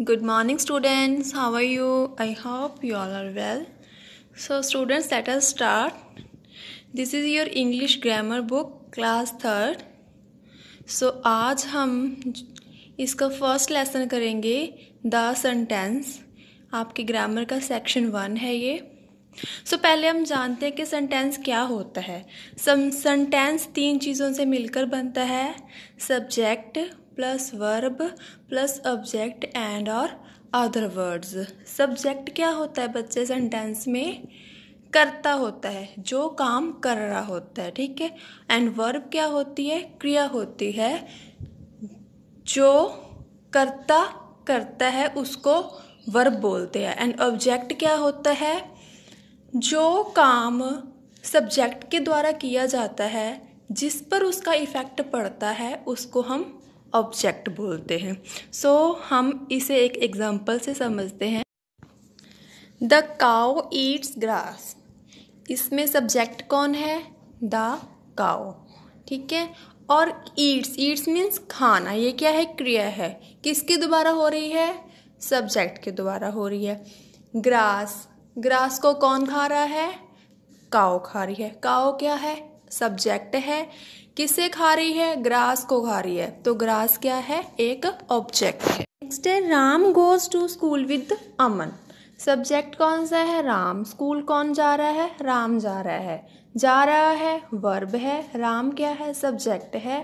good morning students how are you I hope you all are well so students let us start this is your English grammar book class third so आज हम इसका first lesson करेंगे the sentence आपके grammar का section one है ये सो so, पहले हम जानते हैं कि सेंटेंस क्या होता है सेंटेंस तीन चीज़ों से मिलकर बनता है subject plus verb plus object and और अदर वर्ड्स सब्जेक्ट क्या होता है बच्चे सेंटेंस में करता होता है जो काम कर रहा होता है ठीक है एंड वर्ब क्या होती है क्रिया होती है जो करता करता है उसको वर्ब बोलते हैं एंड ऑब्जेक्ट क्या होता है जो काम सब्जेक्ट के द्वारा किया जाता है जिस पर उसका इफ़ेक्ट पड़ता है उसको हम ऑब्जेक्ट बोलते हैं सो so, हम इसे एक एग्ज़ाम्पल से समझते हैं द काओ ईट्स ग्रास इसमें सब्जेक्ट कौन है द काओ ठीक है और ईट्स ईट्स मीन्स खाना ये क्या है क्रिया है किसके द्वारा हो रही है सब्जेक्ट के द्वारा हो रही है ग्रास ग्रास को कौन खा रहा है काओ खा रही है काओ क्या है सब्जेक्ट है किसे खा रही है ग्रास को खा रही है तो ग्रास क्या है एक ऑब्जेक्ट है नेक्स्ट है Ram goes to school with Aman subject कौन सा है राम स्कूल कौन जा रहा है राम जा रहा है जा रहा है वर्ब है राम क्या है सब्जेक्ट है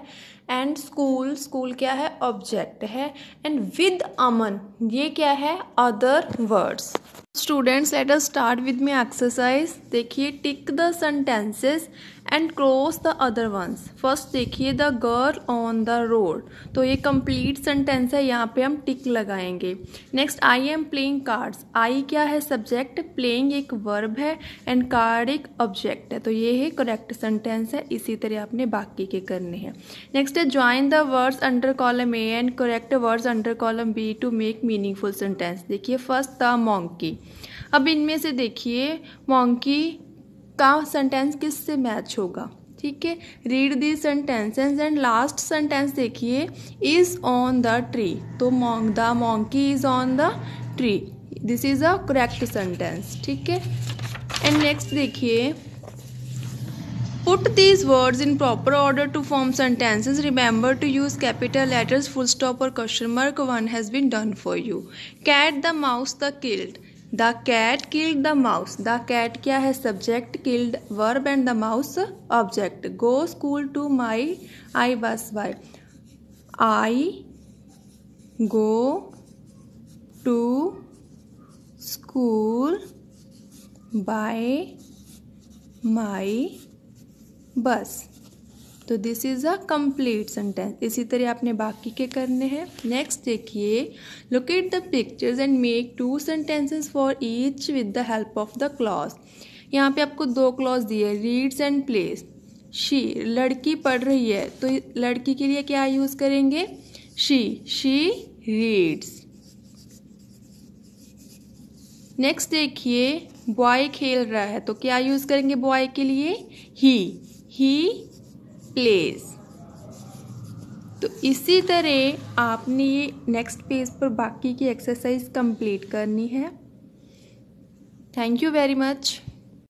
एंड स्कूल स्कूल क्या है ऑब्जेक्ट है एंड विद अमन ये क्या है other words students let us start with me exercise देखिए tick the sentences and cross the other ones first देखिए the girl on the road तो ये कंप्लीट सेंटेंस है यहाँ पे हम टिक लगाएंगे next I am playing cards I क्या है सब्जेक्ट प्लेइंग एक वर्ब है एंड कार्ड एक ऑब्जेक्ट है तो ये है करेक्ट सेंटेंस है इसी तरह आपने बाकी के करने हैं नेक्स्ट है join the words under column A and correct words under column B to make meaningful sentence देखिए फर्स्ट द मॉन्की अब इनमें से देखिए मॉन्की का सेंटेंस किस से मैच होगा ठीक है read the sentence and last sentence देखिए इज ऑन द ट्री तो among the monkey is on the tree this is a correct sentence ठीक है एंड नेक्स्ट देखिए put these words in proper order to form sentences remember to use capital letters full stop और question mark one has been done for you cat the mouse the killed the cat killed the mouse the cat क्या है subject killed verb and the mouse object go school to my I bus by I go to school by my bus तो this is a complete sentence इसी तरह आपने बाकी के करने हैं नेक्स्ट देखिए locate the pictures and make two sentences for each with the help of the clause यहाँ पे आपको दो क्लॉज दिए रीड्स एंड प्लेस शी लड़की पढ़ रही है तो लड़की के लिए क्या यूज़ करेंगे शी शी रीड्स नेक्स्ट देखिए बॉय खेल रहा है तो क्या यूज़ करेंगे बॉय के लिए ही ही प्लेस तो इसी तरह आपने ये नेक्स्ट पेज पर बाकी की एक्सरसाइज कंप्लीट करनी है थैंक यू वेरी मच